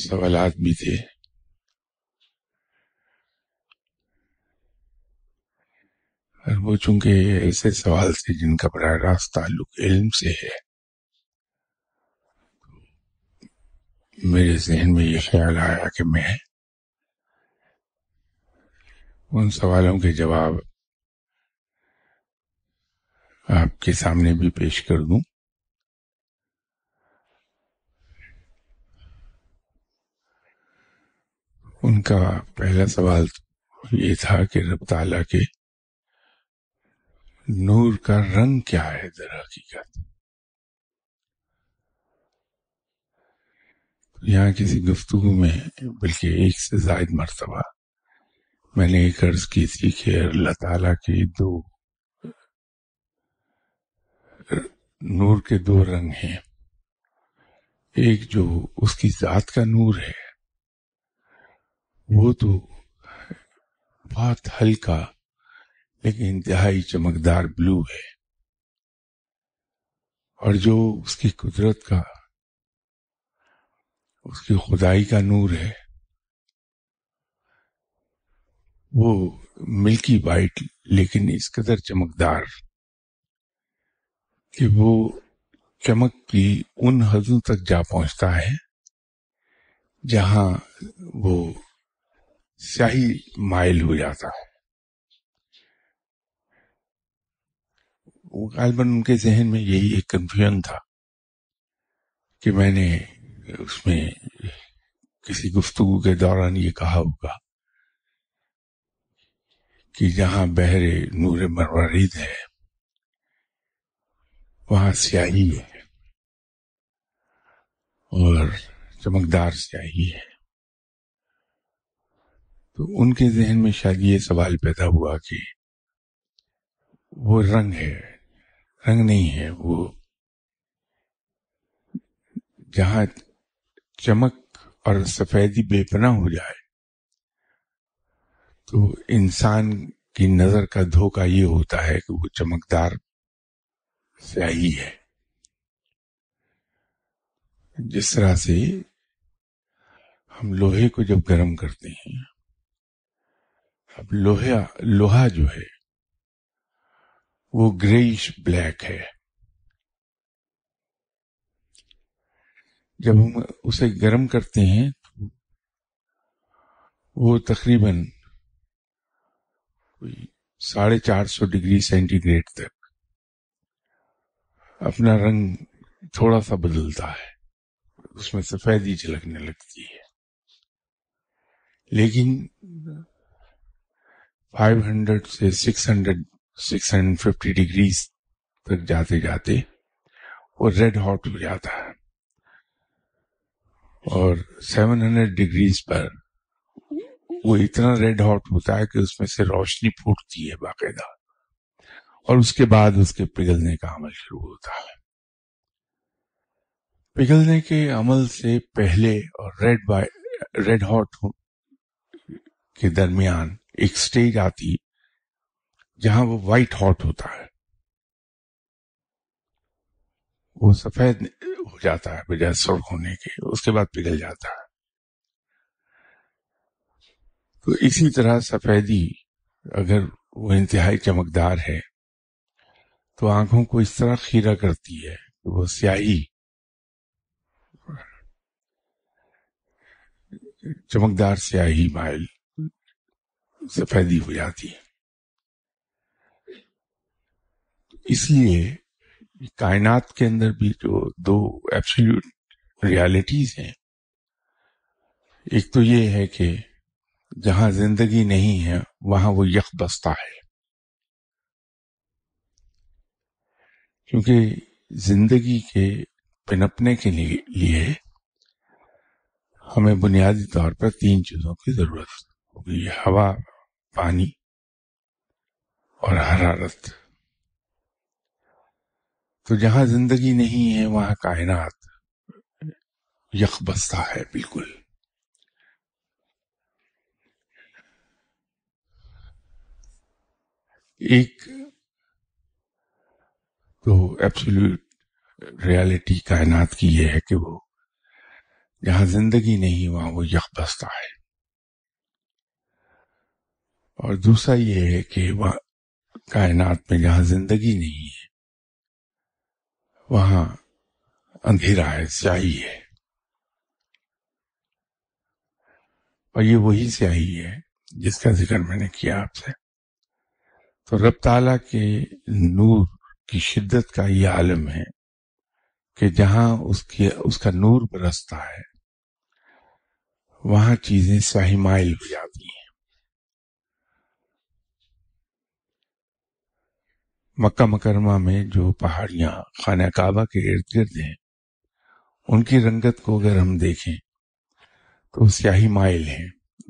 सवालत भी थे और वो चूंकि ऐसे सवाल थे जिनका बड़ा रास ताल्लुक इल्म से है तो मेरे जहन में ये ख्याल आया कि मैं उन सवालों के जवाब आपके सामने भी पेश कर दूं उनका पहला सवाल ये था कि रब ताला के नूर का रंग क्या है जरा हकीकत यहाँ किसी गुफ्तु में बल्कि एक से जायद मरतबा मैंने एक अर्ज की थी कि अल्लाह ताला के दो नूर के दो रंग हैं एक जो उसकी जात का नूर है वो तो बहुत हल्का लेकिन इंतहाई चमकदार ब्लू है और जो उसकी कुदरत का उसकी खुदाई का नूर है वो मिल्की वाइट लेकिन इस कदर चमकदार कि वो चमक की उन हदों तक जा पहुंचता है जहां वो स्याही माइल हो जाता है वो गालबन उनके जहन में यही एक कंफ्यूजन था कि मैंने उसमें किसी गुफ्तगु के दौरान ये कहा होगा कि जहां बहरे नूर मरवरीद है वहां स्याही है और चमकदार स्याही है तो उनके जहन में शायद ये सवाल पैदा हुआ कि वो रंग है रंग नहीं है वो जहां चमक और सफेदी बेपना हो जाए तो इंसान की नजर का धोखा ये होता है कि वो चमकदार स्याही है जिस तरह से हम लोहे को जब गर्म करते हैं अब लोहा लोहा जो है वो ग्रेइश ब्लैक है जब हम उसे गर्म करते हैं तो वो तकरीबन कोई साढ़े चार सौ डिग्री सेंटीग्रेड तक अपना रंग थोड़ा सा बदलता है उसमें सफेदी झलकने लगती है लेकिन 500 से 600 650 डिग्रीज तक जाते जाते वो रेड हॉट हो जाता है और 700 डिग्रीज पर वो इतना रेड हॉट होता है कि उसमें से रोशनी फूटती है बाकायदा और उसके बाद उसके पिघलने का अमल शुरू होता है पिघलने के अमल से पहले और रेड बाय रेड हॉट के दरमियान एक स्टेज आती जहां वो व्हाइट हॉट होता है वो सफेद हो जाता है बजाय सड़क होने के उसके बाद पिघल जाता है तो इसी तरह सफेदी अगर वो इंतहाई चमकदार है तो आंखों को इस तरह खीरा करती है कि वो स्याही चमकदार स्याही माइल सफेदी हो जाती है इसलिए कायनात के अंदर भी जो दो एब्सोल्यूट रियलिटीज हैं एक तो ये है कि जहां जिंदगी नहीं है वहां वो यक बसता है क्योंकि जिंदगी के पिनपने के लिए हमें बुनियादी तौर पर तीन चीजों की जरूरत होगी हवा पानी और हरारत तो जहां जिंदगी नहीं है वहां कायनात यख बसता है बिल्कुल एक तो एब्सोल्यूट रियलिटी कायनात की यह है कि वो जहां जिंदगी नहीं वहां वो यख बसता है और दूसरा ये है कि वह कायनात में जहां जिंदगी नहीं है वहां अंधेरा है स्याही है और ये वही स्याही है जिसका जिक्र मैंने किया आपसे तो रब ताला के नूर की शिद्दत का ये आलम है कि जहां उसके उसका नूर बरसता है वहां चीजें स्याही माइल हो जाती मक्का मकरमा में जो पहाड़ियां खाना काबा के इर्द गिर्द हैं उनकी रंगत को अगर हम देखें तो स्याही माइल है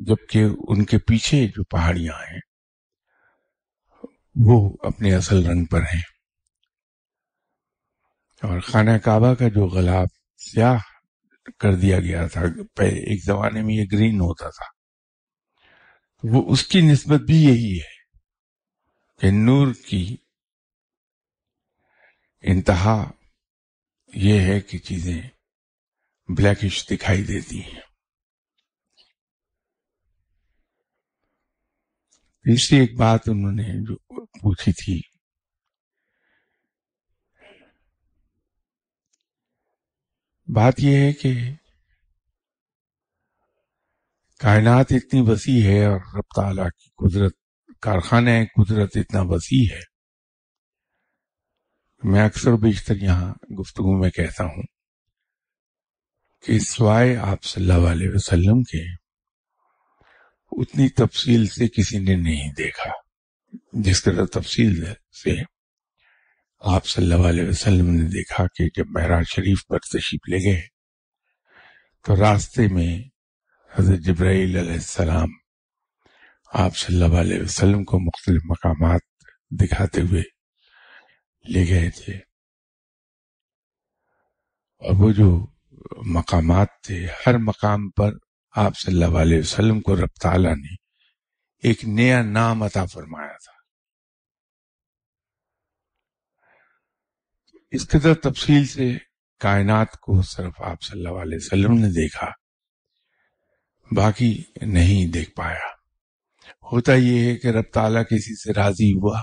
जबकि उनके पीछे जो पहाड़ियां हैं वो अपने असल रंग पर हैं और खाना काबा का जो गलाब स्याह कर दिया गया था पहले एक जमाने में ये ग्रीन होता था वो उसकी नस्बत भी यही है कि नूर की इंतहा यह है कि चीजें ब्लैकिश दिखाई देती हैं तीसरी एक बात उन्होंने जो पूछी थी बात यह है कि कायनात इतनी वसी है और रब्ताला की कुदरत कारखाना कुदरत इतना वसी है मैं अक्सर बेशतर यहाँ गुफ्तगु में कहता हूँ कि स्वाय आप सल्लल्लाहु अलैहि वसल्लम के उतनी तफसील से किसी ने नहीं देखा जिस तरह तफसील से आप सल्लल्लाहु अलैहि वसल्लम ने देखा कि जब महराज शरीफ पर तशीफ ले गए तो रास्ते में हजरत जब्राईसलाम आप सल्लल्लाहु अलैहि वसल्लम को मुख्तलिफ मकाम दिखाते हुए ले गए थे और वो जो मकामात थे हर मकाम पर आप सल्लल्लाहु अलैहि वसल्लम को रब ने एक नया नाम अता फरमाया था इस कदर तफसील से कायनात को सिर्फ आप सल्लल्लाहु अलैहि वसल्लम ने देखा बाकी नहीं देख पाया होता यह है कि रब ताला किसी से राजी हुआ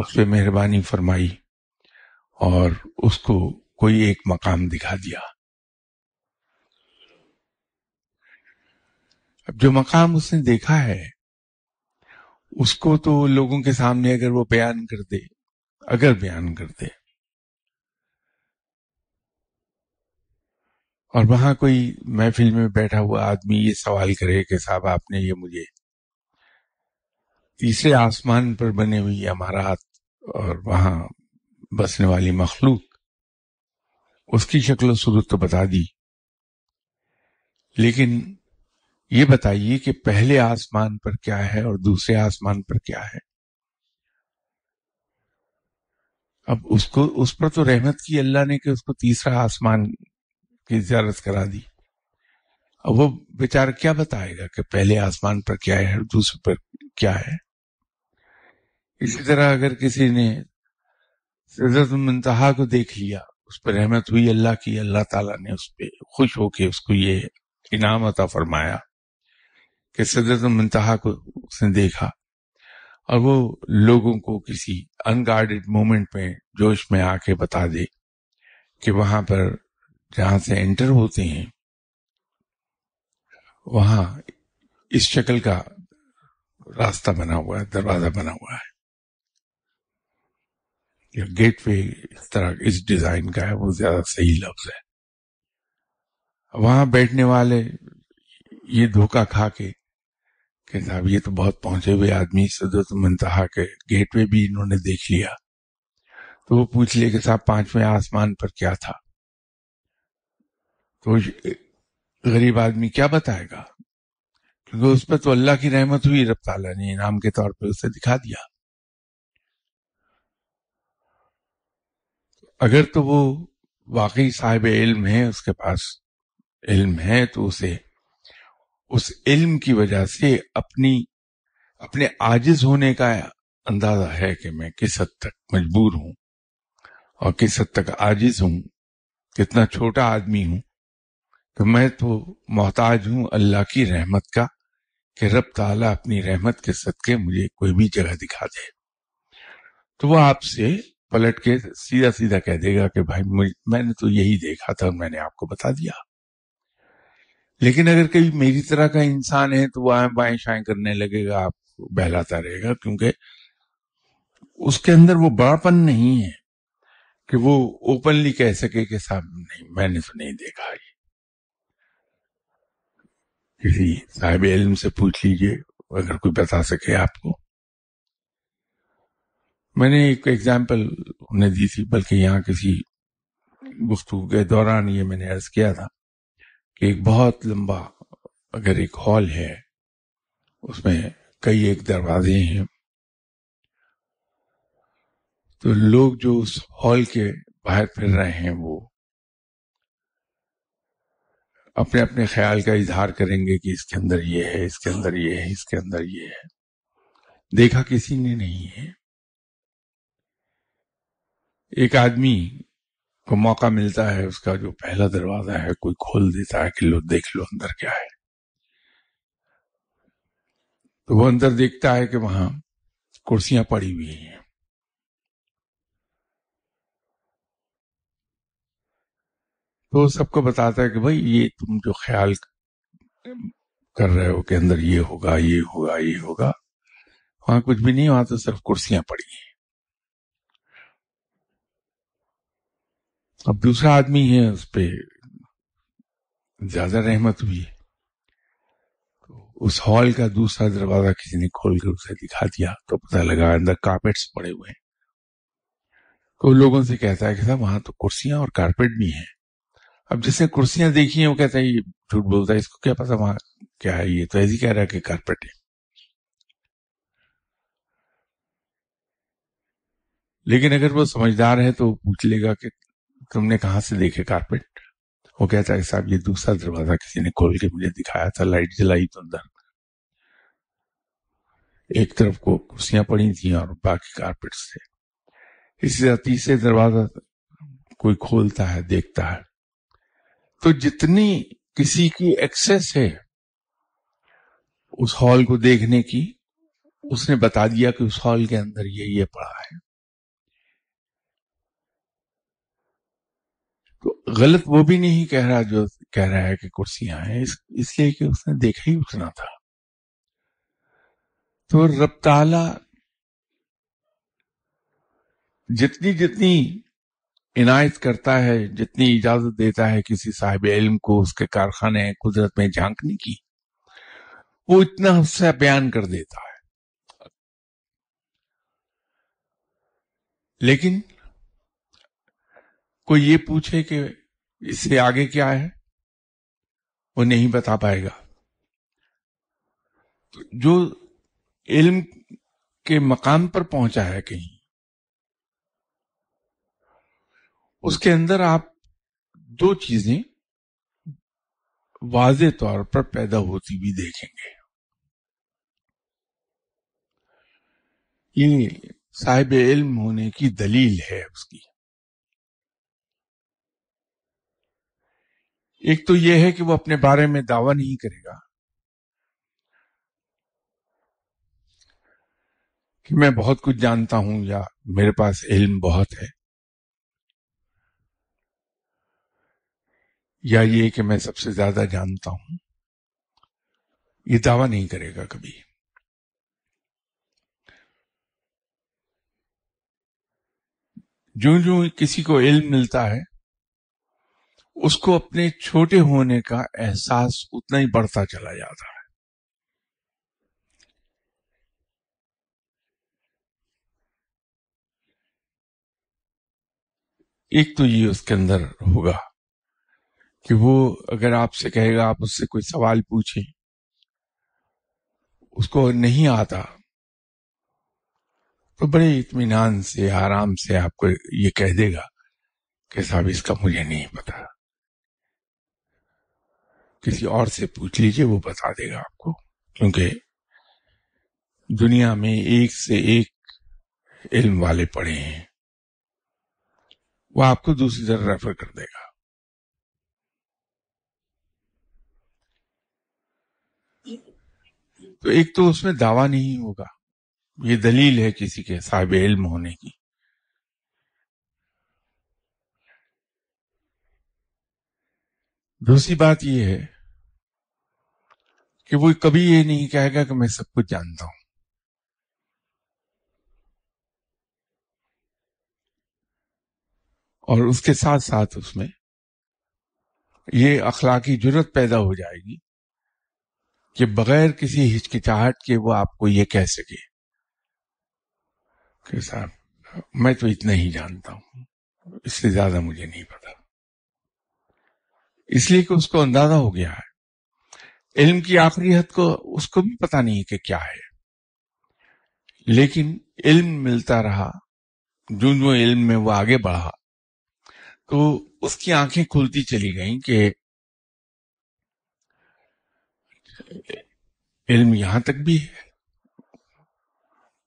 उस पर मेहरबानी फरमाई और उसको कोई एक मकाम दिखा दिया अब जो मकाम उसने देखा है उसको तो लोगों के सामने अगर वो बयान कर दे अगर बयान कर दे और वहां कोई महफिल में बैठा हुआ आदमी ये सवाल करे कि साहब आपने ये मुझे तीसरे आसमान पर बने हुई हमारा और वहां बसने वाली मखलूक उसकी शक्ल सूरत तो बता दी लेकिन ये बताइए कि पहले आसमान पर क्या है और दूसरे आसमान पर क्या है अब उसको उस पर तो रहमत की अल्लाह ने कि उसको तीसरा आसमान की जियारत करा दी अब वो बेचारा क्या बताएगा कि पहले आसमान पर क्या है और दूसरे पर क्या है इसी तरह अगर किसी ने सिदरत मुंतहा को देख लिया उस पर रहमत हुई अल्लाह की अल्लाह ताला ने उस पर खुश होके उसको ये इनाम अता फरमाया कि सिदरत मुंतहा को उसने देखा और वो लोगों को किसी अनगार्डेड मोमेंट में जोश में आके बता दे कि वहां पर जहां से एंटर होते हैं वहां इस शक्ल का रास्ता बना हुआ है दरवाजा बना हुआ है या वे इस तरह इस डिजाइन का है वो ज्यादा सही लफ्ज है वहां बैठने वाले ये धोखा खा के कि साहब ये तो बहुत पहुंचे हुए आदमी सदत मनतहा के वे भी इन्होंने देख लिया तो वो पूछ लिए कि साहब पांचवें आसमान पर क्या था तो गरीब आदमी क्या बताएगा क्योंकि उस पर तो अल्लाह की रहमत हुई रब ताला ने इनाम के तौर पे उसे दिखा दिया अगर तो वो वाकई साहिब इल्म है उसके पास इल्म है तो उसे उस इल्म की वजह से अपनी अपने आजिज होने का अंदाजा है कि मैं किस हद तक मजबूर हूं और किस हद तक आजिज हूं कितना छोटा आदमी हूं तो मैं तो मोहताज हूं अल्लाह की रहमत का कि रब ताला अपनी रहमत के सदके मुझे कोई भी जगह दिखा दे तो वह आपसे पलट के सीधा सीधा कह देगा कि भाई मैंने तो यही देखा था मैंने आपको बता दिया लेकिन अगर कभी मेरी तरह का इंसान है तो वह बाएं शाएं करने लगेगा आपको बहलाता रहेगा क्योंकि उसके अंदर वो बड़ापन नहीं है कि वो ओपनली कह सके कि साहब नहीं मैंने तो नहीं देखा ये किसी साहिब इल्म से पूछ लीजिए अगर कोई बता सके आपको मैंने एक एग्जाम्पल उन्हें दी थी बल्कि यहाँ किसी गुफ्तु के दौरान ये मैंने अर्ज किया था कि एक बहुत लंबा अगर एक हॉल है उसमें कई एक दरवाजे हैं तो लोग जो उस हॉल के बाहर फिर रहे हैं वो अपने अपने ख्याल का इजहार करेंगे कि इसके अंदर ये है इसके अंदर ये है इसके अंदर ये है देखा किसी ने नहीं है एक आदमी को मौका मिलता है उसका जो पहला दरवाजा है कोई खोल देता है कि लो देख लो अंदर क्या है तो वो अंदर देखता है कि वहां कुर्सियां पड़ी हुई हैं तो सबको बताता है कि भाई ये तुम जो ख्याल कर रहे हो कि अंदर ये होगा ये होगा ये होगा वहां कुछ भी नहीं वहां तो सिर्फ कुर्सियां पड़ी हैं अब दूसरा आदमी है उस पर ज्यादा रहमत हुई है तो उस हॉल का दूसरा दरवाजा किसी ने खोल कर उसे दिखा दिया तो पता लगा अंदर कारपेट्स पड़े हुए हैं तो लोगों से कहता है कि साहब वहां तो कुर्सियां और कारपेट भी हैं अब जिसने कुर्सियां देखी हैं वो कहता है ये झूठ बोलता है इसको क्या पता वहां क्या है ये तो ऐसी कह रहा है कि कारपेट है लेकिन अगर वो समझदार है तो पूछ लेगा कि तुमने कहा से देखे कारपेट वो कहता है साहब ये दूसरा दरवाजा किसी ने खोल के मुझे दिखाया था लाइट जलाई तो अंदर एक तरफ को कुर्सियां पड़ी थी और बाकी कारपेट थे इसी तरह तीसरे दरवाजा कोई खोलता है देखता है तो जितनी किसी की एक्सेस है उस हॉल को देखने की उसने बता दिया कि उस हॉल के अंदर ये ये पड़ा है तो गलत वो भी नहीं कह रहा जो कह रहा है कि कुर्सियां हैं इस, इसलिए कि उसने देखा ही उतना था तो रब ताला जितनी जितनी इनायत करता है जितनी इजाजत देता है किसी साहिब इल्म को उसके कारखाने कुदरत में झांकने की वो इतना हिस्सा बयान कर देता है लेकिन कोई ये पूछे कि इससे आगे क्या है वो नहीं बता पाएगा तो जो इल्म के मकाम पर पहुंचा है कहीं उसके अंदर आप दो चीजें वाज तौर पर पैदा होती भी देखेंगे ये साहिब इल्म होने की दलील है उसकी एक तो यह है कि वो अपने बारे में दावा नहीं करेगा कि मैं बहुत कुछ जानता हूं या मेरे पास इल्म बहुत है या ये कि मैं सबसे ज्यादा जानता हूं ये दावा नहीं करेगा कभी जो जो किसी को इल्म मिलता है उसको अपने छोटे होने का एहसास उतना ही बढ़ता चला जाता है एक तो ये उसके अंदर होगा कि वो अगर आपसे कहेगा आप उससे कोई सवाल पूछे उसको नहीं आता तो बड़े इतमान से आराम से आपको ये कह देगा कि साहब इसका मुझे नहीं पता किसी और से पूछ लीजिए वो बता देगा आपको क्योंकि दुनिया में एक से एक इल्म वाले पड़े हैं वो आपको दूसरी तरह रेफर कर देगा तो एक तो उसमें दावा नहीं होगा ये दलील है किसी के साहब इल्म होने की दूसरी बात यह है कि वो कभी ये नहीं कहेगा कि मैं सब कुछ जानता हूं और उसके साथ साथ उसमें ये अखलाकी जरूरत पैदा हो जाएगी कि बगैर किसी हिचकिचाहट के वो आपको ये कह सके कि साहब मैं तो इतना ही जानता हूं इससे ज्यादा मुझे नहीं पता इसलिए कि उसको अंदाजा हो गया है इल्म की आखिरी हद को उसको भी पता नहीं कि क्या है लेकिन इल्म मिलता रहा जो जो इल्म में वो आगे बढ़ा तो उसकी आंखें खुलती चली गईं कि इल्म यहां तक भी है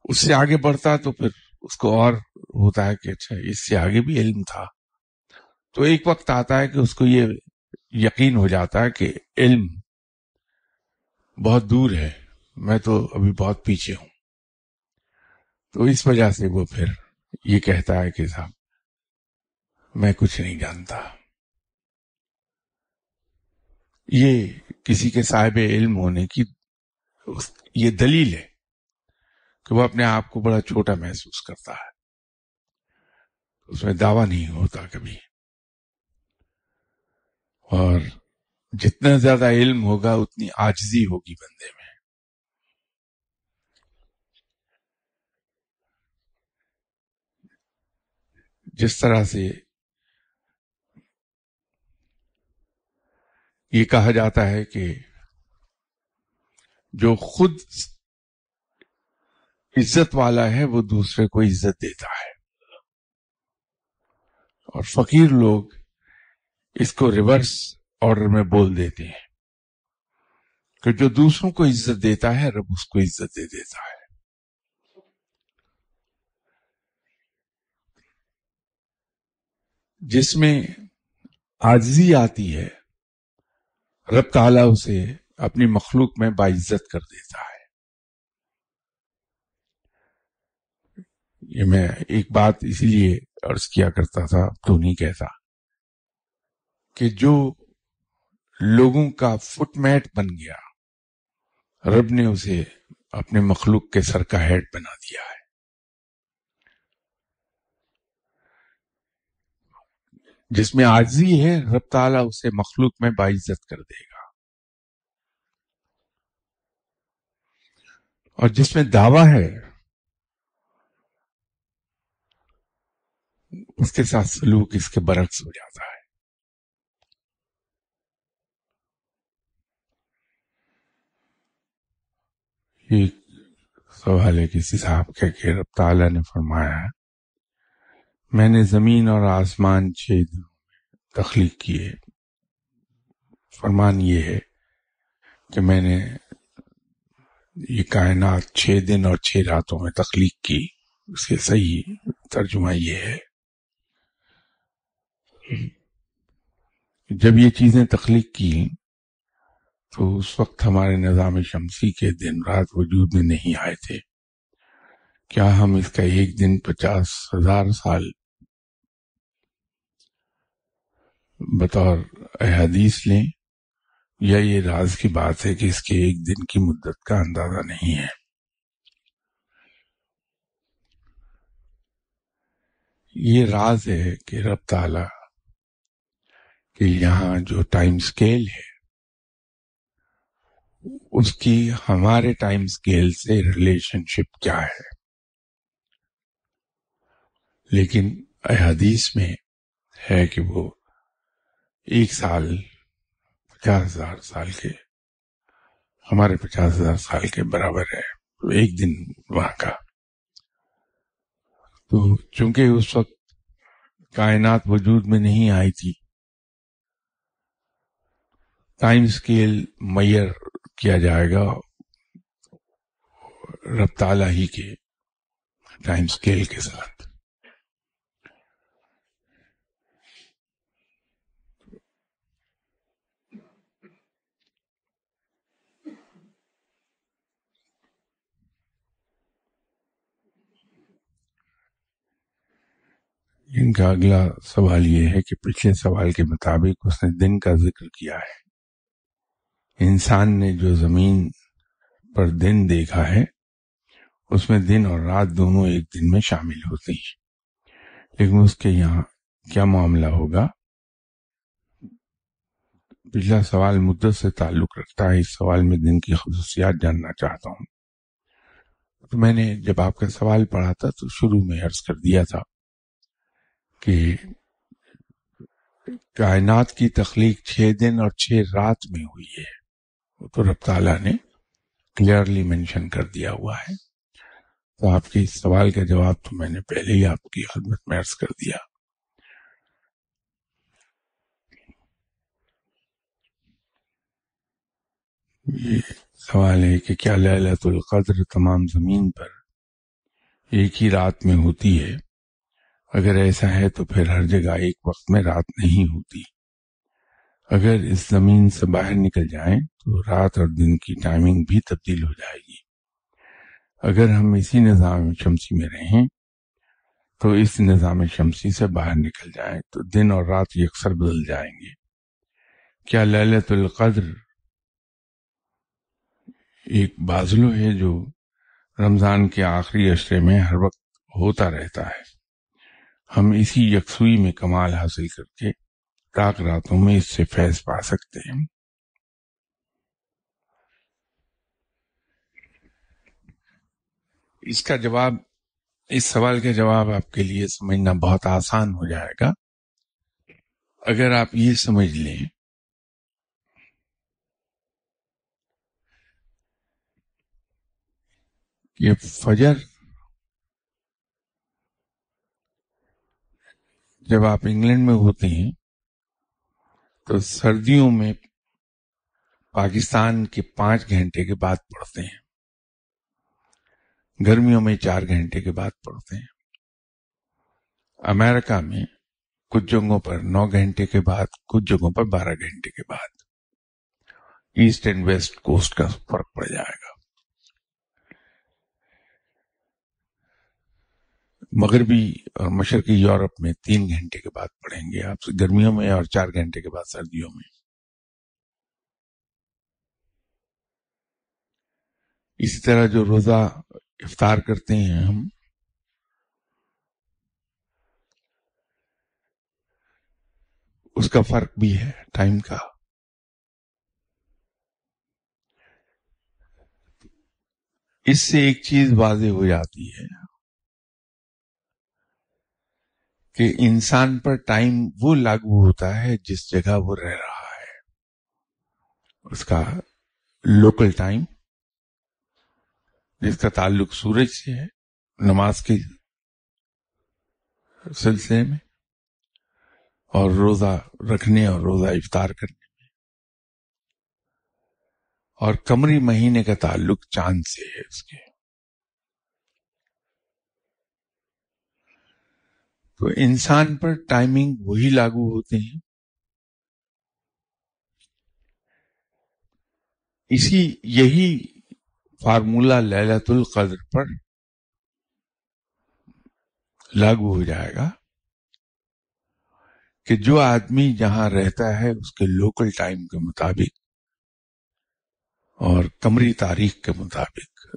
उससे आगे बढ़ता तो फिर उसको और होता है कि अच्छा इससे आगे भी इल्म था तो एक वक्त आता है कि उसको ये यकीन हो जाता है कि इल्म बहुत दूर है मैं तो अभी बहुत पीछे हूं तो इस वजह से वो फिर ये कहता है कि साहब मैं कुछ नहीं जानता ये किसी के साहिब इल्म होने की ये दलील है कि वो अपने आप को बड़ा छोटा महसूस करता है उसमें दावा नहीं होता कभी और जितना ज्यादा इल्म होगा उतनी आजजी होगी बंदे में जिस तरह से ये कहा जाता है कि जो खुद इज्जत वाला है वो दूसरे को इज्जत देता है और फकीर लोग इसको रिवर्स ऑर्डर में बोल देते हैं कि जो दूसरों को इज्जत देता है रब उसको इज्जत दे देता है जिसमें आजी आती है रब ताला उसे अपनी मखलूक में बाइज्जत कर देता है ये मैं एक बात इसीलिए अर्ज किया करता था तो नहीं कहता कि जो लोगों का फुटमैट बन गया रब ने उसे अपने मखलूक के सर का हेड बना दिया है जिसमें आजी है रब ताला उसे मखलूक में बाइज्जत कर देगा और जिसमें दावा है उसके साथ सलूक इसके बरक्स हो जाता है एक सवाल है किसी साहब के खैर ताला ने फरमाया मैंने जमीन और आसमान छह दिनों में तख्लीक किए फरमान ये है कि मैंने ये कायनात छह दिन और छह रातों में तख्लीक की उसके सही तर्जुमा ये है जब ये चीज़ें तख्लीक की तो उस वक्त हमारे निज़ाम शमसी के दिन रात वजूद में नहीं आए थे क्या हम इसका एक दिन पचास हजार साल बतौर हदीस लें या ये राज की बात है कि इसके एक दिन की मुद्दत का अंदाजा नहीं है ये राज है कि रब ताला कि यहाँ जो टाइम स्केल है उसकी हमारे टाइम स्केल से रिलेशनशिप क्या है लेकिन हदीस में है कि वो एक साल पचास हजार साल के हमारे पचास हजार साल के बराबर है एक दिन वहां का तो चूंकि उस वक्त कायनात वजूद में नहीं आई थी टाइम स्केल मैयर किया जाएगा रफ्ताला ही के टाइम स्केल के साथ इनका अगला सवाल यह है कि पिछले सवाल के मुताबिक उसने दिन का जिक्र किया है इंसान ने जो जमीन पर दिन देखा है उसमें दिन और रात दोनों एक दिन में शामिल होते हैं लेकिन उसके यहाँ क्या मामला होगा पिछला सवाल मुद्दत से ताल्लुक रखता है इस सवाल में दिन की खसूसियात जानना चाहता हूँ तो मैंने जब आपका सवाल पढ़ा था तो शुरू में अर्ज कर दिया था कि कायनात की तख्लीक छह दिन और छह रात में हुई है वो तो रब ताला ने क्लियरली मेंशन कर दिया हुआ है तो आपके इस सवाल का जवाब तो मैंने पहले ही आपकी खदमत में अर्ज कर दिया ये सवाल है कि क्या लैलतुल कद्र तमाम ज़मीन पर एक ही रात में होती है अगर ऐसा है तो फिर हर जगह एक वक्त में रात नहीं होती अगर इस जमीन से बाहर निकल जाए तो रात और दिन की टाइमिंग भी तब्दील हो जाएगी अगर हम इसी निज़ाम शमसी में रहें तो इस निज़ाम शमसी से बाहर निकल जाए तो दिन और रात अक्सर बदल जाएंगे क्या ललतुल्क़द्र एक बाजलो है जो रमज़ान के आखिरी अशरे में हर वक्त होता रहता है हम इसी यकसुई में कमाल हासिल करके राग रातों में इससे फैज पा सकते हैं इसका जवाब इस सवाल का जवाब आपके लिए समझना बहुत आसान हो जाएगा अगर आप ये समझ लें कि फजर जब आप इंग्लैंड में होते हैं तो सर्दियों में पाकिस्तान के पांच घंटे के बाद पढ़ते हैं गर्मियों में चार घंटे के बाद पढ़ते हैं अमेरिका में कुछ जगहों पर नौ घंटे के बाद कुछ जगहों पर बारह घंटे के बाद ईस्ट एंड वेस्ट कोस्ट का फर्क पड़ जाएगा मगरबी और मशरकी यूरोप में तीन घंटे के बाद पढ़ेंगे आप तो गर्मियों में और चार घंटे के बाद सर्दियों में इसी तरह जो रोजा इफ्तार करते हैं हम उसका फर्क भी है टाइम का इससे एक चीज वाजे हो जाती है कि इंसान पर टाइम वो लागू होता है जिस जगह वो रह रहा है उसका लोकल टाइम जिसका ताल्लुक सूरज से है नमाज के सिलसिले में और रोजा रखने और रोजा इफ्तार करने में और कमरी महीने का ताल्लुक चांद से है उसके तो इंसान पर टाइमिंग वही लागू होते हैं इसी यही फार्मूला लैलतुल कद्र पर लागू हो जाएगा कि जो आदमी जहां रहता है उसके लोकल टाइम के मुताबिक और कमरी तारीख के मुताबिक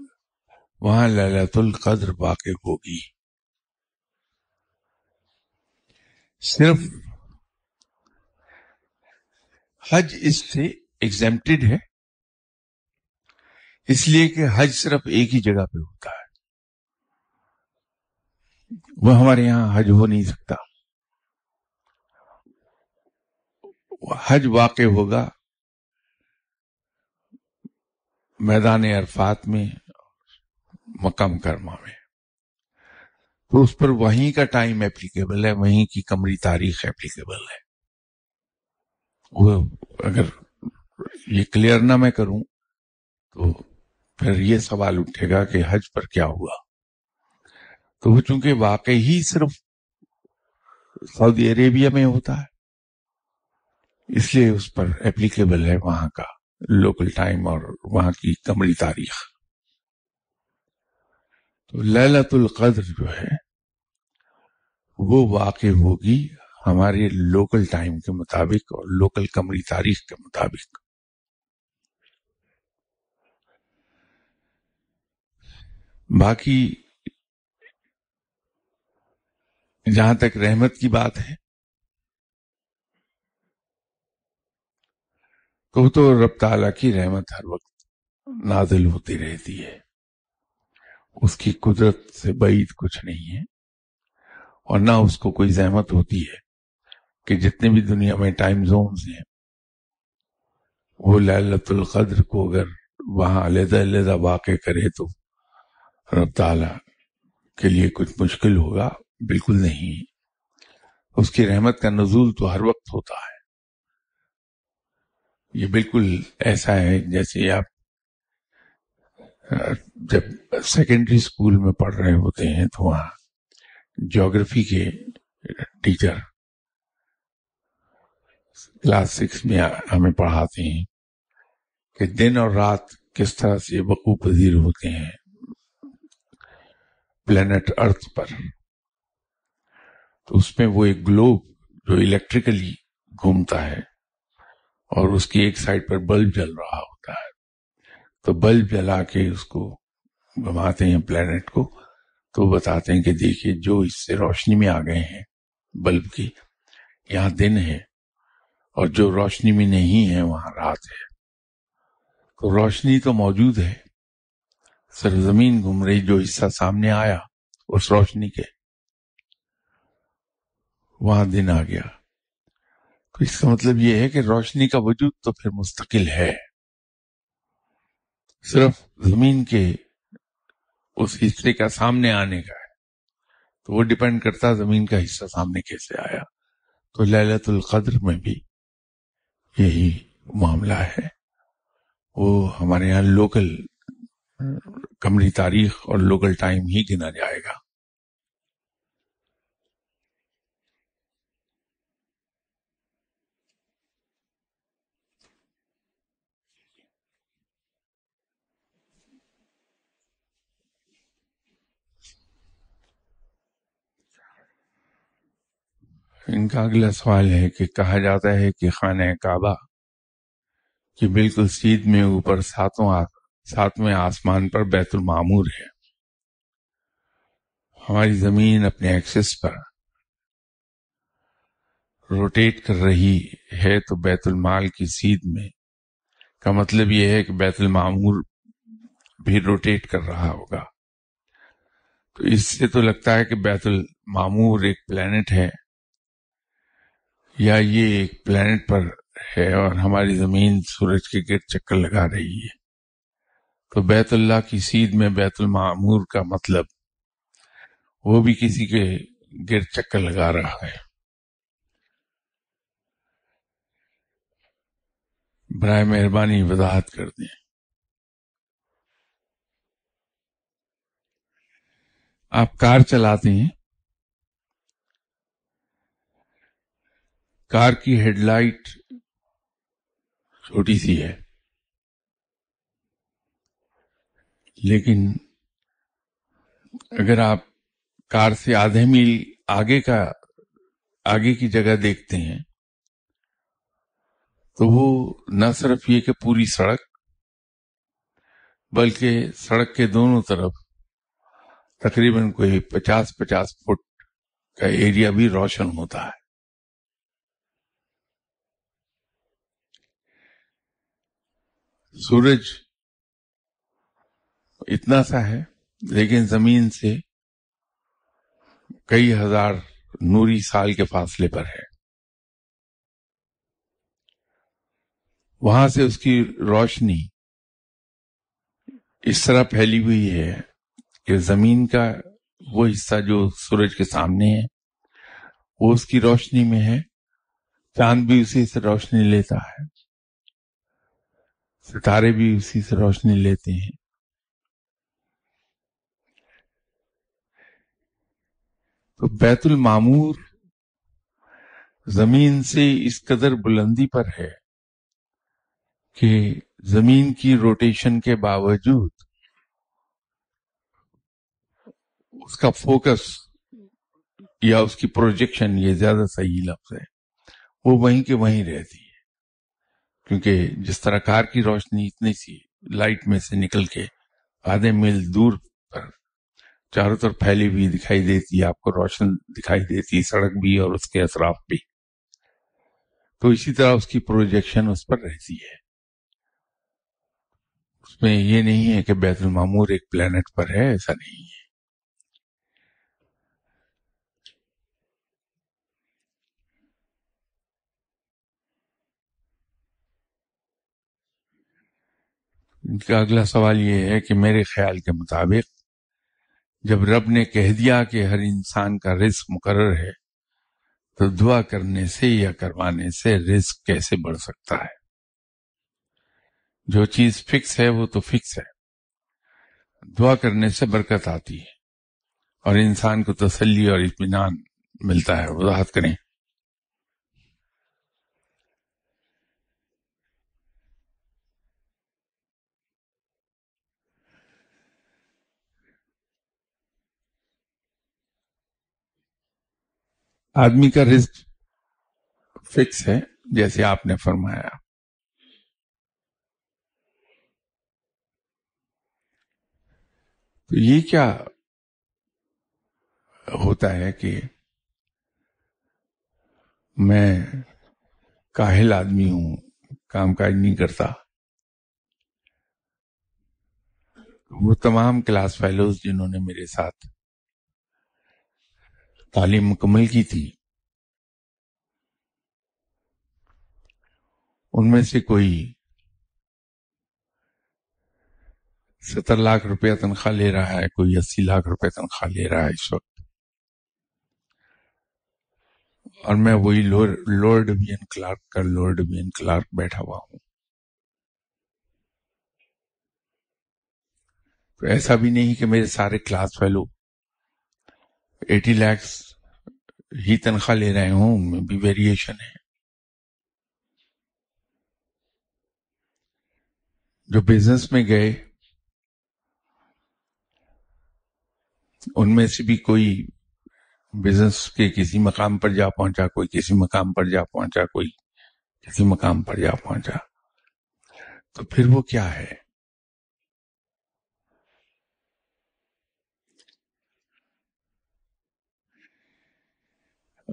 वहां लैलतुल कद्र वाक़ होगी सिर्फ हज इससे एग्जेप्टेड है इसलिए कि हज सिर्फ एक ही जगह पे होता है वह हमारे यहां हज हो नहीं सकता हज वाक होगा मैदान अरफात में मकम करमा में तो उस पर वहीं का टाइम एप्लीकेबल है वहीं की कमरी तारीख एप्लीकेबल है वो अगर ये क्लियर ना मैं करूं तो फिर ये सवाल उठेगा कि हज पर क्या हुआ तो वो चूंकि वाकई ही सिर्फ सऊदी अरेबिया में होता है इसलिए उस पर एप्लीकेबल है वहां का लोकल टाइम और वहां की कमरी तारीख तो ललतुल कद्र जो है वो वाक़ होगी हमारे लोकल टाइम के मुताबिक और लोकल कमरी तारीख के मुताबिक बाकी जहां तक रहमत की बात है तो तो रब ताला की रहमत हर वक्त नाजिल होती रहती है उसकी कुदरत से बईद कुछ नहीं है और ना उसको कोई जहमत होती है कि जितने भी दुनिया में टाइम जोन हैं वो लतुल कद्र को अगर वहां अलहदा वाक़ करे तो रब के लिए कुछ मुश्किल होगा बिल्कुल नहीं उसकी रहमत का नजूल तो हर वक्त होता है ये बिल्कुल ऐसा है जैसे आप जब सेकेंडरी स्कूल में पढ़ रहे होते हैं तो वहां ज्योग्राफी के टीचर क्लास सिक्स में हमें पढ़ाते हैं कि दिन और रात किस तरह से बकू पजीर होते हैं प्लेनेट अर्थ पर तो उसमें वो एक ग्लोब जो इलेक्ट्रिकली घूमता है और उसकी एक साइड पर बल्ब जल रहा होता है तो बल्ब जला के उसको घुमाते हैं प्लेनेट को तो बताते हैं कि देखिए जो इससे रोशनी में आ गए हैं बल्ब की यहां दिन है और जो रोशनी में नहीं है वहां रात है तो रोशनी तो मौजूद है सरजमीन घूम रही जो हिस्सा सामने आया उस रोशनी के वहां दिन आ गया तो इसका मतलब यह है कि रोशनी का वजूद तो फिर मुस्तकिल है सिर्फ जमीन के उस हिस्से का सामने आने का है तो वो डिपेंड करता है जमीन का हिस्सा सामने कैसे आया तो लैलतुल कद्र में भी यही मामला है वो हमारे यहाँ लोकल कमरी तारीख और लोकल टाइम ही गिना जाएगा इनका अगला सवाल है कि कहा जाता है कि खान काबा कि बिल्कुल सीध में ऊपर सातों सातवें आसमान पर बैतुल मामूर है हमारी जमीन अपने एक्सिस पर रोटेट कर रही है तो बैतुल माल की सीध में का मतलब यह है कि बैतुल मामूर भी रोटेट कर रहा होगा तो इससे तो लगता है कि बैतुल मामूर एक प्लेनेट है या ये एक प्लेनेट पर है और हमारी जमीन सूरज के गिर चक्कर लगा रही है तो बैतुल्ला की सीध में बैतुल मामूर का मतलब वो भी किसी के गिर चक्कर लगा रहा है बर मेहरबानी वजाहत कर दें आप कार चलाते हैं कार की हेडलाइट छोटी सी है लेकिन अगर आप कार से आधे मील आगे का आगे की जगह देखते हैं तो वो न सिर्फ ये कि पूरी सड़क बल्कि सड़क के दोनों तरफ तकरीबन कोई पचास पचास फुट का एरिया भी रोशन होता है सूरज इतना सा है लेकिन जमीन से कई हजार नूरी साल के फासले पर है वहां से उसकी रोशनी इस तरह फैली हुई है कि जमीन का वो हिस्सा जो सूरज के सामने है वो उसकी रोशनी में है चांद भी उसी से रोशनी लेता है सितारे भी उसी से रोशनी लेते हैं तो बैतुल मामूर जमीन से इस कदर बुलंदी पर है कि जमीन की रोटेशन के बावजूद उसका फोकस या उसकी प्रोजेक्शन ये ज्यादा सही लफ्ज है वो वहीं के वहीं रहती है क्योंकि जिस तरह कार की रोशनी इतनी सी लाइट में से निकल के आधे मील दूर पर चारों तरफ फैली हुई दिखाई देती है आपको रोशन दिखाई देती है सड़क भी और उसके असराफ भी तो इसी तरह उसकी प्रोजेक्शन उस पर रहती है उसमें ये नहीं है कि बैतुल मामूर एक प्लेनेट पर है ऐसा नहीं है इनका अगला सवाल ये है कि मेरे ख्याल के मुताबिक जब रब ने कह दिया कि हर इंसान का रिस्क मुकर है तो दुआ करने से या करवाने से रिस्क कैसे बढ़ सकता है जो चीज फिक्स है वो तो फिक्स है दुआ करने से बरकत आती है और इंसान को तसल्ली और इतमान मिलता है वजाहत करें आदमी का रिस्क फिक्स है जैसे आपने फरमाया तो ये क्या होता है कि मैं काहिल आदमी हूं काम काज नहीं करता वो तमाम क्लास फेलोज जिन्होंने मेरे साथ तालीम मुकम्मल की थी उनमें से कोई सत्तर लाख रुपया तनख्वाह ले रहा है कोई अस्सी लाख रुपया तनख्वाह ले रहा है इस वक्त और मैं वही लॉर्ड बियन क्लार्क का लॉर्ड बियन क्लार्क बैठा हुआ हूं तो ऐसा भी नहीं कि मेरे सारे क्लास फेलो एटी लैक्स ही तनख्वाह ले रहे हों भी वेरिएशन है जो बिजनेस में गए उनमें से भी कोई बिजनेस के किसी मकाम पर जा पहुंचा कोई किसी मकाम पर जा पहुंचा कोई किसी मकाम पर जा पहुंचा तो फिर वो क्या है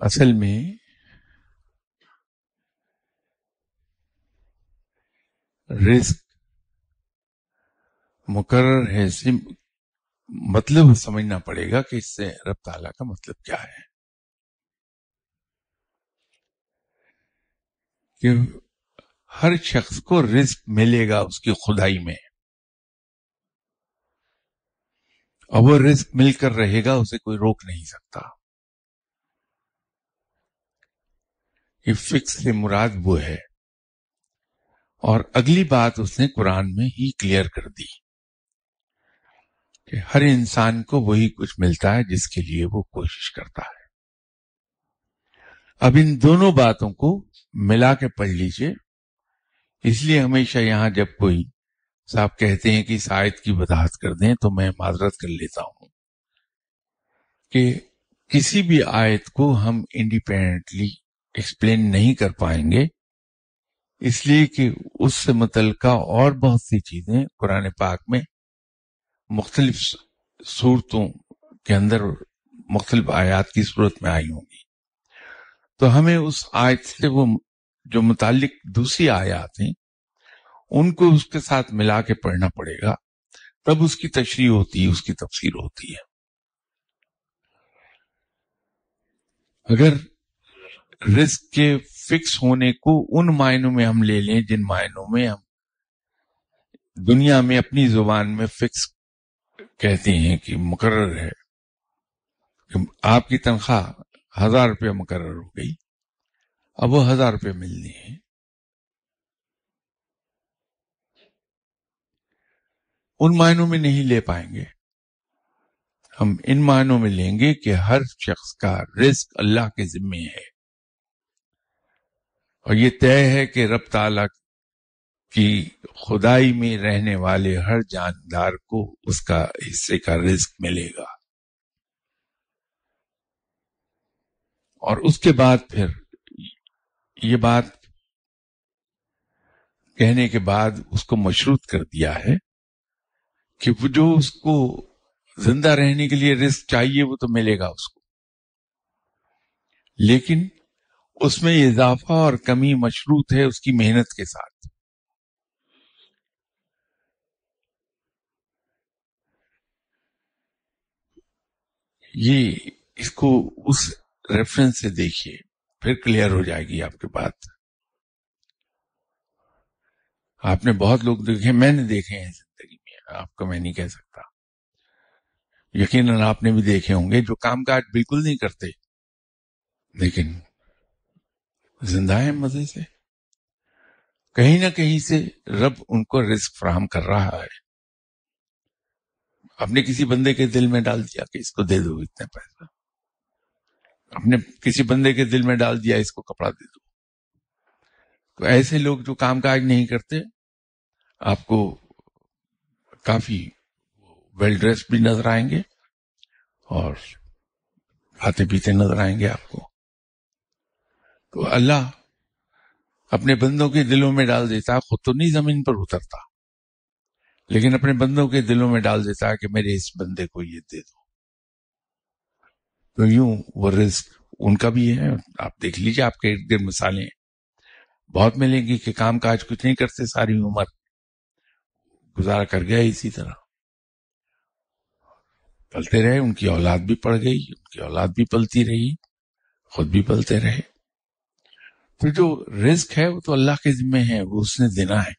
असल में रिस्क मुकर है इसलिए मतलब समझना पड़ेगा कि इससे रब ताला का मतलब क्या है कि हर शख्स को रिस्क मिलेगा उसकी खुदाई में और वो रिस्क मिलकर रहेगा उसे कोई रोक नहीं सकता कि फिक्स से मुराद वो है और अगली बात उसने कुरान में ही क्लियर कर दी कि हर इंसान को वही कुछ मिलता है जिसके लिए वो कोशिश करता है अब इन दोनों बातों को मिला के पढ़ लीजिए इसलिए हमेशा यहां जब कोई साहब कहते हैं कि इस आयत की वजाहत कर दें तो मैं माजरत कर लेता हूं कि किसी भी आयत को हम इंडिपेंडेंटली एक्सप्लेन नहीं कर पाएंगे इसलिए कि उससे मुतलका और बहुत सी चीजें कुरान पाक में मुख्तलिफ सूरतों के अंदर मुख्तलिफ आयात की सूरत में आई होंगी तो हमें उस आयत से वो जो मुतल दूसरी आयात हैं उनको उसके साथ मिला के पढ़ना पड़ेगा तब उसकी तशरी होती है उसकी तफसीर होती है अगर रिस्क के फिक्स होने को उन मायनों में हम ले लें जिन मायनों में हम दुनिया में अपनी जुबान में फिक्स कहते हैं कि मुकर्र है कि आपकी तनख्वाह हजार रुपये मुकर हो गई अब वो हजार रुपये मिलनी है उन मायनों में नहीं ले पाएंगे हम इन मायनों में लेंगे कि हर शख्स का रिस्क अल्लाह के जिम्मे है और ये तय है कि रब ताला की खुदाई में रहने वाले हर जानदार को उसका हिस्से का रिस्क मिलेगा और उसके बाद फिर ये बात कहने के बाद उसको मशरूत कर दिया है कि वो जो उसको जिंदा रहने के लिए रिस्क चाहिए वो तो मिलेगा उसको लेकिन उसमें इजाफा और कमी मशरूत है उसकी मेहनत के साथ ये इसको उस रेफरेंस से देखिए फिर क्लियर हो जाएगी आपके बात आपने बहुत लोग देखे मैंने देखे हैं जिंदगी में आपको मैं नहीं कह सकता यकीनन आपने भी देखे होंगे जो कामकाज बिल्कुल नहीं करते लेकिन जिंदा है मजे से कहीं ना कहीं से रब उनको रिस्क फ्राहम कर रहा है अपने किसी बंदे के दिल में डाल दिया कि इसको दे दो इतने पैसा अपने किसी बंदे के दिल में डाल दिया इसको कपड़ा दे दो तो ऐसे लोग जो काम काज नहीं करते आपको काफी वेल ड्रेस भी नजर आएंगे और खाते पीते नजर आएंगे आपको तो अल्लाह अपने बंदों के दिलों में डाल देता खुद तो नहीं जमीन पर उतरता लेकिन अपने बंदों के दिलों में डाल देता कि मेरे इस बंदे को ये दे दो तो यूं वो रिस्क उनका भी है आप देख लीजिए आपके इर्द गिर्द मिसालें बहुत मिलेंगी कि काम काज कुछ नहीं करते सारी उम्र गुजारा कर गया इसी तरह पलते रहे उनकी औलाद भी पड़ गई उनकी औलाद भी पलती रही खुद भी पलते रहे तो जो रिस्क है वो तो अल्लाह के जिम्मे है वो उसने देना है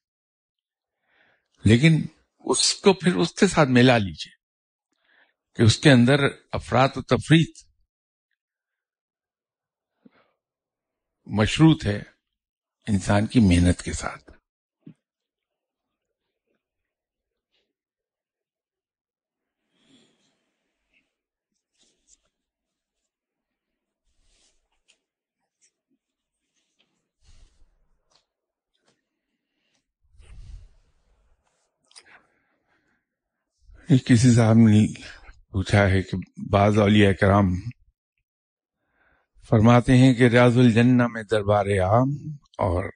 लेकिन उसको फिर उसके साथ मिला लीजिए कि उसके अंदर अफरात और तफरीत मशरूत है इंसान की मेहनत के साथ एक किसी साहब ने पूछा है कि बाज अलिया कराम फरमाते हैं कि रियाजुल जन्ना में दरबार आम और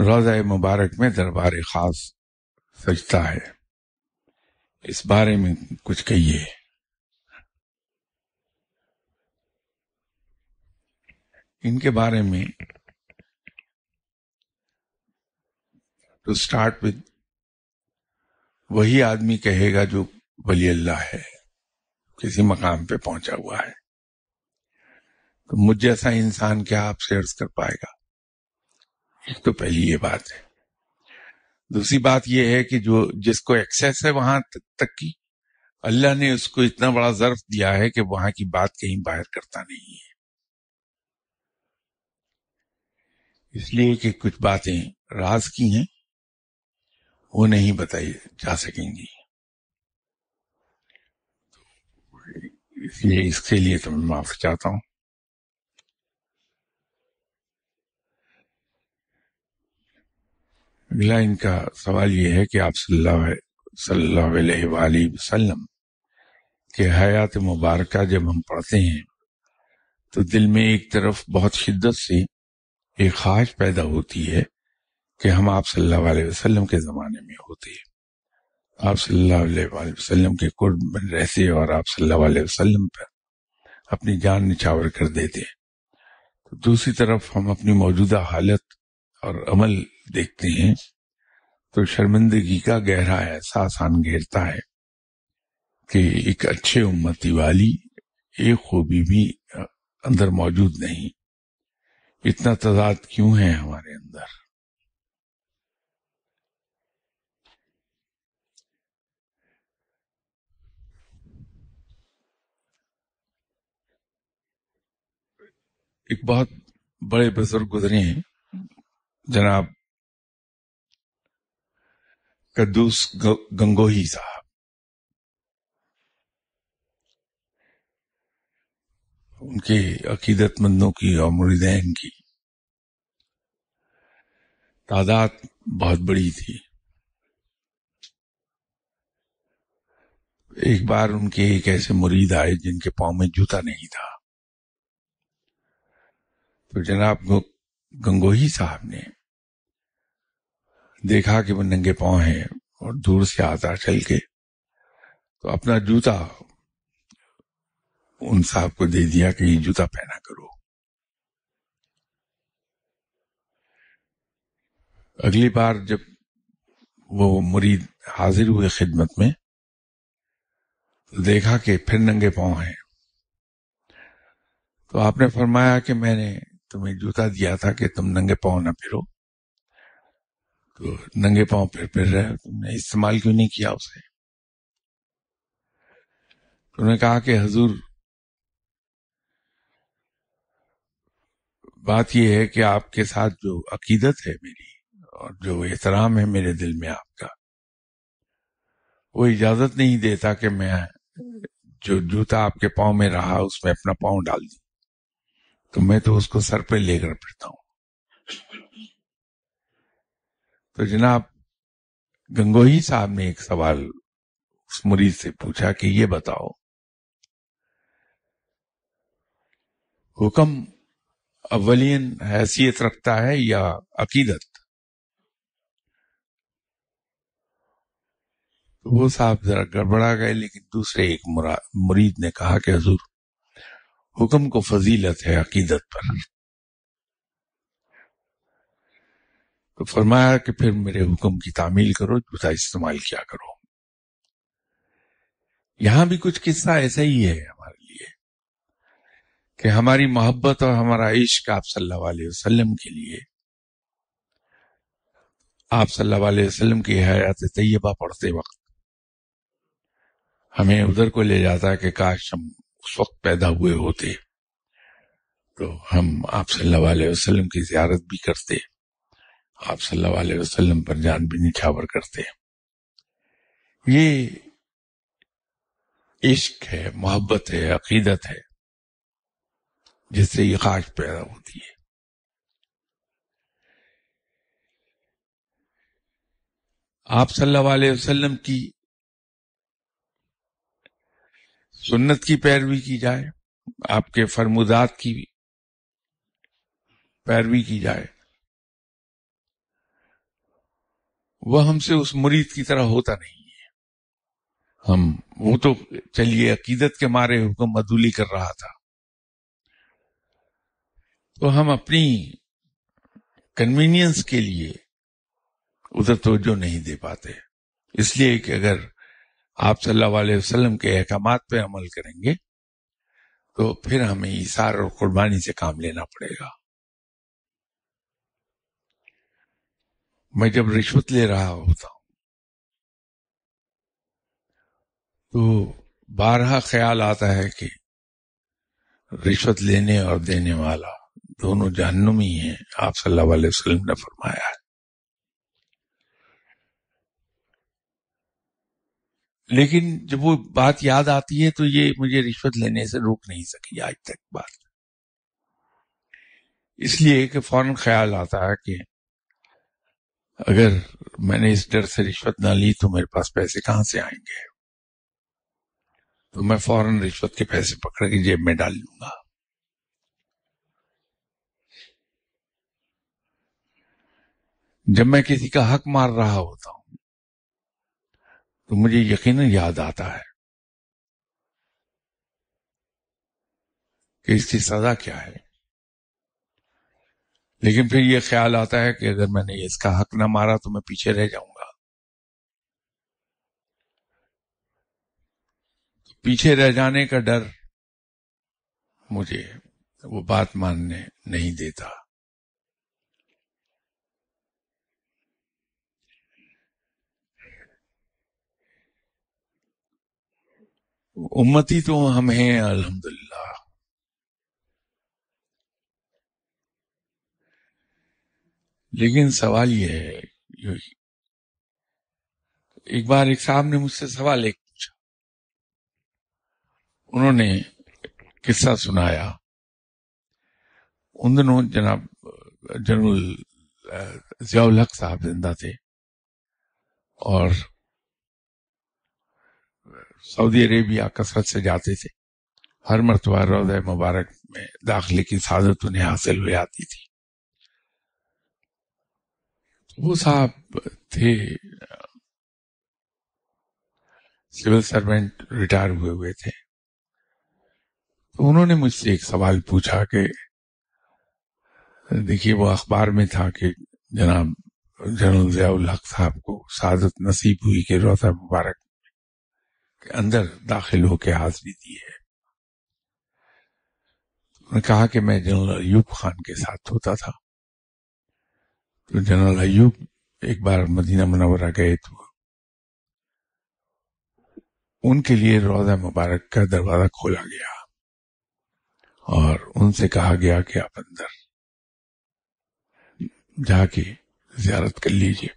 रोज़ा मुबारक में दरबार खास सजता है इस बारे में कुछ कहिए इनके बारे में टू स्टार्ट विथ वही आदमी कहेगा जो वली अल्लाह है किसी मकाम पे पहुंचा हुआ है तो मुझ जैसा इंसान क्या आपसे अर्ज कर पाएगा एक तो पहली ये बात है दूसरी बात यह है कि जो जिसको एक्सेस है वहां तक, तक की अल्लाह ने उसको इतना बड़ा जर्फ दिया है कि वहां की बात कहीं बाहर करता नहीं है इसलिए कि कुछ बातें राज की हैं वो नहीं बताई जा सकेंगी इसलिए इसके लिए तो मैं माफ चाहता हूं अगला इनका सवाल यह है कि आप वसल्लम के हयात मुबारक जब हम पढ़ते हैं तो दिल में एक तरफ बहुत शिद्दत से एक ख्वाहिश पैदा होती है कि हम आप सल्लल्लाहु अलैहि वसल्लम के ज़माने में होते आप सल्लल्लाहु अलैहि वसल्लम के कुर्ब में रहते और आप सल्लल्लाहु अलैहि वसल्लम पर अपनी जान निछावर कर देते हैं तो दूसरी तरफ हम अपनी मौजूदा हालत और अमल देखते हैं तो शर्मिंदगी का गहरा एहसास आन घेरता है कि एक अच्छे उम्मती वाली एक खूबी भी अंदर मौजूद नहीं इतना तजाद क्यों है हमारे अंदर एक बहुत बड़े बुजुर्ग गुजरे हैं जनाब कद्दूस गंगोही साहब उनके अकीदतमंदों की और मुरीदैन की तादाद बहुत बड़ी थी एक बार उनके एक ऐसे मुरीद आए जिनके पाँव में जूता नहीं था तो जनाब गंगोही साहब ने देखा कि वो नंगे पांव हैं और दूर से आता चल के तो अपना जूता उन साहब को दे दिया कि ये जूता पहना करो अगली बार जब वो मुरीद हाजिर हुए खिदमत में तो देखा कि फिर नंगे पांव हैं तो आपने फरमाया कि मैंने तुम्हें जूता दिया था कि तुम नंगे पाओ ना फिरो तो नंगे पाँव फिर फिर रहे तुमने इस्तेमाल क्यों नहीं किया उसे उन्होंने कहा कि हजूर बात यह है कि आपके साथ जो अकीदत है मेरी और जो एहतराम है मेरे दिल में आपका वो इजाजत नहीं देता कि मैं जो जूता आपके पाँव में रहा उसमें अपना पाँव डाल दू तो मैं तो उसको सर पे लेकर फिरता हूं तो जनाब गंगोही साहब ने एक सवाल उस मुरीद से पूछा कि ये बताओ हुक्म अवलियन हैसियत रखता है या अकीदत तो वो साहब जरा गड़बड़ा गए लेकिन दूसरे एक मुरीद ने कहा कि हजूर हुक्म को फजीलत है अकीदत पर तो फरमाया कि फिर मेरे हुक्म की तामील करो जूता इस्तेमाल किया करो यहां भी कुछ किस्सा ऐसा ही है हमारे लिए कि हमारी मोहब्बत और हमारा इश्क आप सल्लल्लाहु अलैहि वसल्लम के लिए आप सल्लल्लाहु अलैहि वसल्लम की हयात तैयबा पढ़ते वक्त हमें उधर को ले जाता है कि काश हम उस वक्त पैदा हुए होते तो हम आप सल्लल्लाहु अलैहि वसल्लम की जियारत भी करते आप सल्लल्लाहु अलैहि वसल्लम पर जान भी निछावर करते ये इश्क है मोहब्बत है अकीदत है जिससे ये खाश पैदा होती है आप सल्लल्लाहु अलैहि वसल्लम की सुन्नत की पैरवी की जाए आपके फरमुदात की पैरवी की जाए वह हमसे उस मुरीद की तरह होता नहीं है हम वो तो चलिए अकीदत के मारे हुक्म अदूली कर रहा था तो हम अपनी कन्वीनियंस के लिए उधर तोज्जो नहीं दे पाते इसलिए कि अगर आप सल्लल्लाहु अलैहि वसल्लम के अहकाम पे अमल करेंगे तो फिर हमें इशार और कुर्बानी से काम लेना पड़ेगा मैं जब रिश्वत ले रहा होता हूं तो बारहा ख्याल आता है कि रिश्वत लेने और देने वाला दोनों जहनुमी हैं आप सल्लल्लाहु अलैहि वसल्लम ने फरमाया है लेकिन जब वो बात याद आती है तो ये मुझे रिश्वत लेने से रोक नहीं सकी आज तक बात इसलिए कि फौरन ख्याल आता है कि अगर मैंने इस डर से रिश्वत ना ली तो मेरे पास पैसे कहां से आएंगे तो मैं फौरन रिश्वत के पैसे पकड़ के जेब में डाल लूंगा जब मैं किसी का हक मार रहा होता हूं तो मुझे यकीन याद आता है कि इसकी सजा क्या है लेकिन फिर यह ख्याल आता है कि अगर मैंने इसका हक ना मारा तो मैं पीछे रह जाऊंगा तो पीछे रह जाने का डर मुझे वो बात मानने नहीं देता उम्मती तो हम हैं अल्हम्दुलिल्लाह लेकिन सवाल यह है एक बार एक साहब ने मुझसे सवाल एक पूछा उन्होंने किस्सा सुनाया उन दिनों जनाब जनरल जियाउल हक साहब जिंदा थे और सऊदी अरेबिया कसरत से जाते थे हर मरतबा रोज़ मुबारक में दाखिले की सादत उन्हें हासिल हो जाती थी वो साहब थे सिविल सर्वेंट रिटायर हुए हुए थे तो उन्होंने मुझसे एक सवाल पूछा कि देखिए वो अखबार में था कि जनाब जनरल जयाउल हक साहब को सादत नसीब हुई कि रोजा मुबारक अंदर दाखिल होकर हाजिरी दी है उन्होंने कहा कि मैं जनरल अयूब खान के साथ होता था तो जनरल अयूब एक बार मदीना मनवरा गए तो उनके लिए रोजा मुबारक का दरवाजा खोला गया और उनसे कहा गया कि आप अंदर जाके जियारत कर लीजिए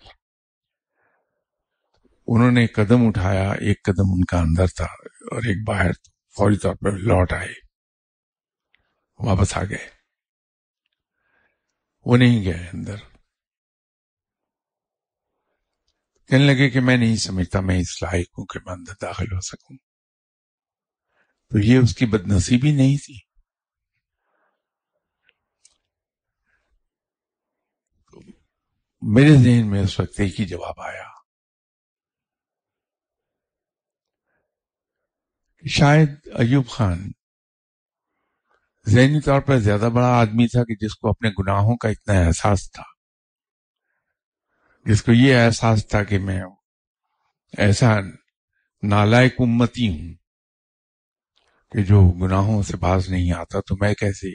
उन्होंने कदम उठाया एक कदम उनका अंदर था और एक बाहर फौरी तौर पर लौट आए वापस आ गए वो नहीं गए अंदर कहने लगे कि मैं नहीं समझता मैं इस लायक हूं कि मैं अंदर दाखिल हो सकूं तो ये उसकी बदनसीबी नहीं थी तो मेरे जहन में उस वक्त एक ही जवाब आया शायद अयूब खान जहनी तौर पर ज्यादा बड़ा आदमी था कि जिसको अपने गुनाहों का इतना एहसास था जिसको ये एहसास था कि मैं ऐसा नालायक उम्मती हूं कि जो गुनाहों से बाज नहीं आता तो मैं कैसे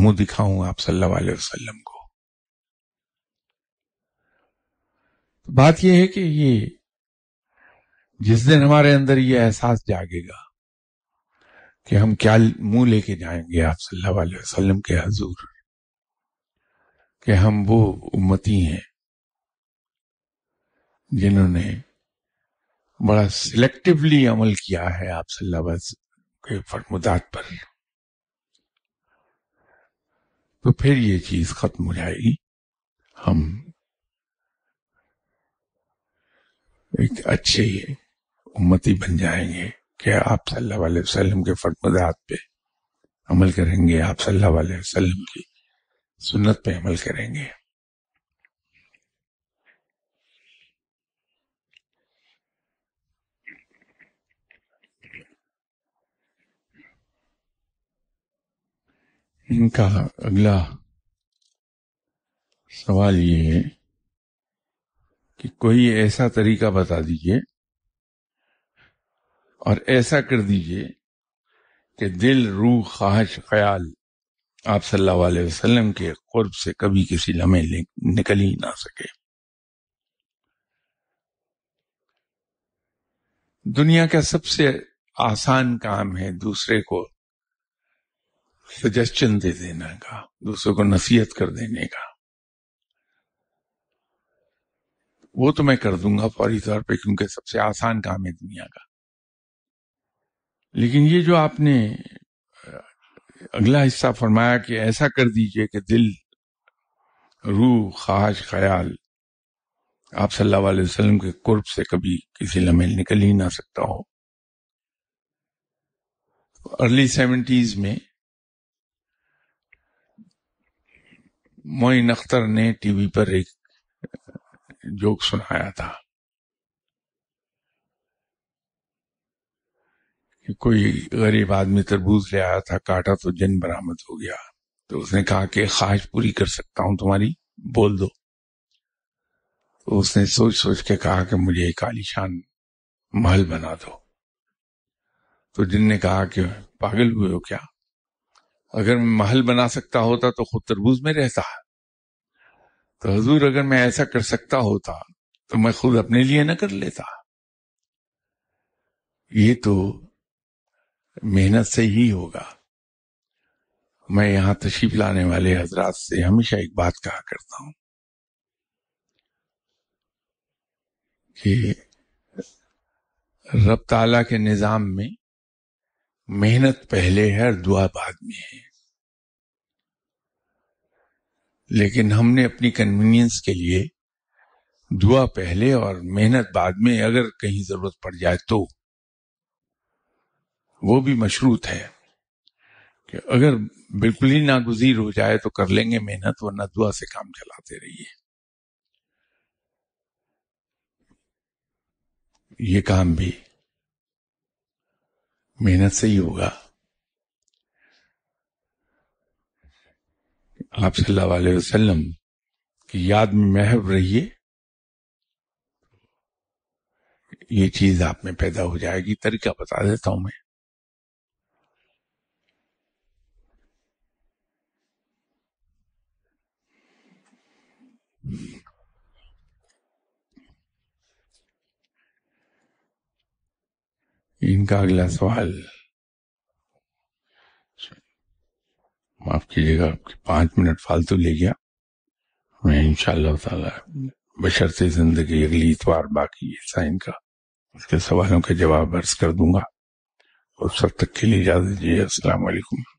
मुंह दिखाऊं आप सल्लल्लाहु अलैहि वसल्लम को तो बात यह है कि ये जिस दिन हमारे अंदर ये एहसास जागेगा कि हम क्या मुंह लेके जाएंगे आप सल्लल्लाहु अलैहि वसल्लम के हजूर कि हम वो उम्मती हैं जिन्होंने बड़ा सिलेक्टिवली अमल किया है आप सल्लल्लाहु के फरमुदात पर तो फिर ये चीज खत्म हो जाएगी हम एक अच्छे उम्मती बन जाएंगे कि आप सल्लल्लाहु अलैहि वसल्लम के फरमदात पे अमल करेंगे आप सल्लल्लाहु अलैहि वसल्लम की सुन्नत पे अमल करेंगे इनका अगला सवाल ये है कि कोई ऐसा तरीका बता दीजिए और ऐसा कर दीजिए कि दिल रूह ख्वाहिश ख्याल आप सल्लल्लाहु अलैहि वसल्लम के कुर्ब से कभी किसी लम्हे निकल ही ना सके दुनिया का सबसे आसान काम है दूसरे को सजेशन दे देना का दूसरे को नसीहत कर देने का वो तो मैं कर दूंगा फौरी तौर पे क्योंकि सबसे आसान काम है दुनिया का लेकिन ये जो आपने अगला हिस्सा फरमाया कि ऐसा कर दीजिए कि दिल रूह खाश ख्याल आप सल्लल्लाहु अलैहि वसल्लम के कुर्ब से कभी किसी लम्हे निकल ही ना सकता हो अर्ली सेवेंटीज में मोइन अख्तर ने टीवी पर एक जोक सुनाया था कि कोई गरीब आदमी तरबूज ले आया था काटा तो जन बरामद हो गया तो उसने कहा कि ख्वाहिश पूरी कर सकता हूं तुम्हारी बोल दो तो उसने सोच सोच के कहा कि मुझे एक आलिशान महल बना दो तो जिन ने कहा कि पागल हुए हो क्या अगर मैं महल बना सकता होता तो खुद तरबूज में रहता तो हजूर अगर मैं ऐसा कर सकता होता तो मैं खुद अपने लिए ना कर लेता ये तो मेहनत से ही होगा मैं यहां तशीफ लाने वाले हजरात से हमेशा एक बात कहा करता हूं कि रब ताला के निज़ाम में मेहनत पहले है और दुआ बाद में है लेकिन हमने अपनी कन्वीनियंस के लिए दुआ पहले और मेहनत बाद में अगर कहीं जरूरत पड़ जाए तो वो भी मशरूत है कि अगर बिल्कुल ही नागुजीर हो जाए तो कर लेंगे मेहनत वरना दुआ से काम चलाते रहिए ये काम भी मेहनत से ही होगा आप सल्लल्लाहु अलैहि वसल्लम की याद में महब रहिए ये चीज आप में पैदा हो जाएगी तरीका बता देता हूं मैं इनका अगला सवाल माफ कीजिएगा आपके पांच मिनट फालतू ले गया मैं इंशाल्लाह ताला बशर से जिंदगी अगली इतवार बाकी है साइन का उसके सवालों के जवाब अर्ज कर दूंगा उस सब तक के लिए इजाजत दीजिए असलकुम